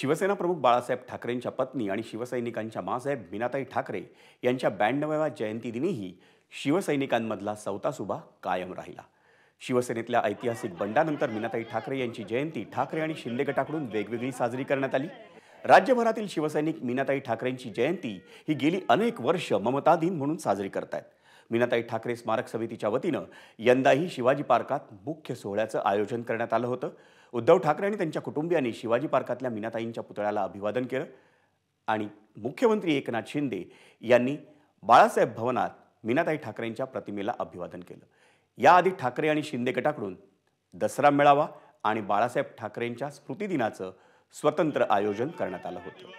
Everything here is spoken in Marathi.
शिवसेना प्रमुख बाळासाहेब ठाकरेंच्या पत्नी आणि शिवसैनिकांच्या मासाहेब मीनाताई ठाकरे यांच्या ब्याण्णव्या जयंतीदिनीही शिवसैनिकांमधला सवतासुभा कायम राहिला शिवसेनेतल्या ऐतिहासिक बंडानंतर मीनाताई ठाकरे यांची जयंती ठाकरे आणि शिंदे गटाकडून वेगवेगळी साजरी करण्यात आली राज्यभरातील शिवसैनिक मीनाताई ठाकरेंची जयंती ही गेली अनेक वर्ष दिन म्हणून साजरी करतायत मीनाताई ठाकरे स्मारक समितीच्या वतीनं यंदाही शिवाजी पार्कात मुख्य सोहळ्याचं आयोजन करण्यात आलं होतं उद्धव ठाकरे आणि त्यांच्या कुटुंबियांनी शिवाजी पार्कातल्या मीनाताईंच्या पुतळ्याला अभिवादन केलं आणि मुख्यमंत्री एकनाथ शिंदे यांनी बाळासाहेब भवनात मीनाताई ठाकरेंच्या प्रतिमेला अभिवादन केलं याआधी ठाकरे आणि शिंदे गटाकडून दसरा मेळावा आणि बाळासाहेब ठाकरेंच्या स्मृतिदिनाचं स्वतंत्र आयोजन करण्यात आलं होतं